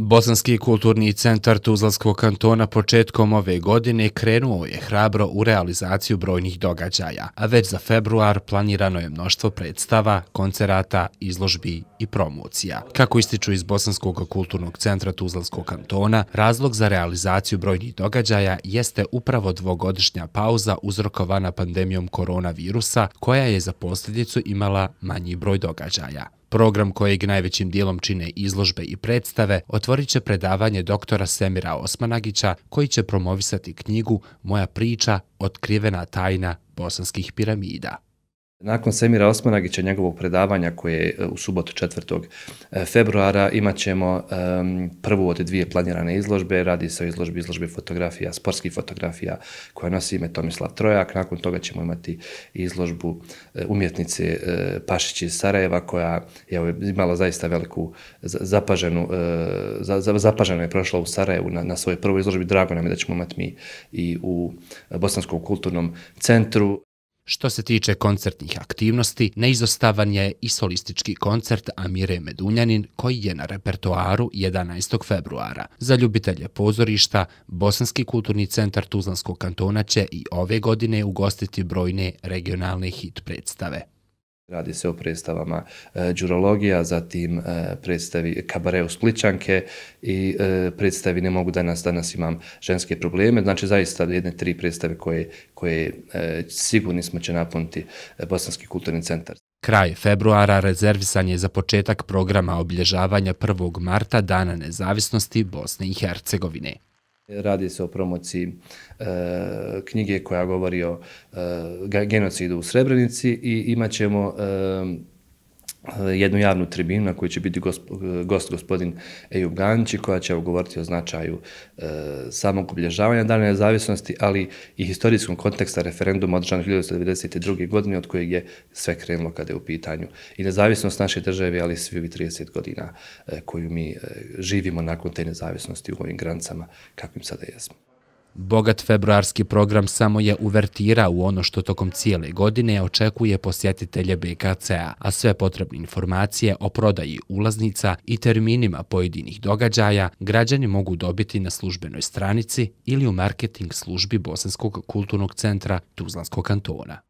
Bosanski kulturni centar Tuzlanskog kantona početkom ove godine krenuo je hrabro u realizaciju brojnih događaja, a već za februar planirano je mnoštvo predstava, koncerata, izložbi i promocija. Kako ističu iz Bosanskog kulturnog centra Tuzlanskog kantona, razlog za realizaciju brojnih događaja jeste upravo dvogodišnja pauza uzrokovana pandemijom koronavirusa koja je za posljedicu imala manji broj događaja. Program kojeg najvećim dijelom čine izložbe i predstave otvorit će predavanje doktora Semira Osmanagića koji će promovisati knjigu Moja priča, otkrivena tajna bosanskih piramida. Nakon Semira Osmanagića, njegovog predavanja koje je e, u subotu 4. E, februara, imat ćemo prvu od dvije planirane izložbe. Radi se o izložbi, izložbi fotografija, sportskih fotografija koja nosi ime Tomislav Trojak. Nakon toga ćemo imati izložbu e, umjetnice uh, Pašić iz Sarajeva koja je imala zaista veliku zapaženu, uh, zapaženu je prošla u Sarajevu na, na svojoj prvoj izložbi. Drago nam je da ćemo imati mi i u Bosanskom kulturnom centru. Što se tiče koncertnih aktivnosti, neizostavan je i solistički koncert Amire Medunjanin koji je na repertoaru 11. februara. Za ljubitelje pozorišta, Bosanski kulturni centar Tuzlanskog kantona će i ove godine ugostiti brojne regionalne hit predstave. Radi se o predstavama e, Đurologija, zatim e, predstavi Kabare u Spličanke i e, predstavi Ne mogu danas, danas imam ženske probleme. Znači zaista jedne tri predstave koje, koje sigurni smo će napuniti Bosanski kulturni centar. Kraj februara rezervisan je za početak programa obilježavanja 1. marta Dana nezavisnosti Bosne i Hercegovine. Radi se o promociji e, knjige koja govori o e, genocidu u Srebrenici i imat ćemo e, jednu javnu tribinu na kojoj će biti gost gospodin Ejub Ganči koja će govoriti o značaju e, samog obilježavanja dana nezavisnosti, ali i historijskom konteksta referenduma održanog 1992. godine od kojeg je sve krenulo kada je u pitanju i nezavisnost naše države, ali svi ovi 30 godina e, koju mi e, živimo nakon te nezavisnosti u ovim granicama kakvim sada jesmo. Bogat februarski program samo je uvertira u ono što tokom cijele godine očekuje posjetitelje BKC-a, a sve potrebne informacije o prodaji ulaznica i terminima pojedinih događaja građani mogu dobiti na službenoj stranici ili u marketing službi Bosanskog kulturnog centra Tuzlanskog kantona.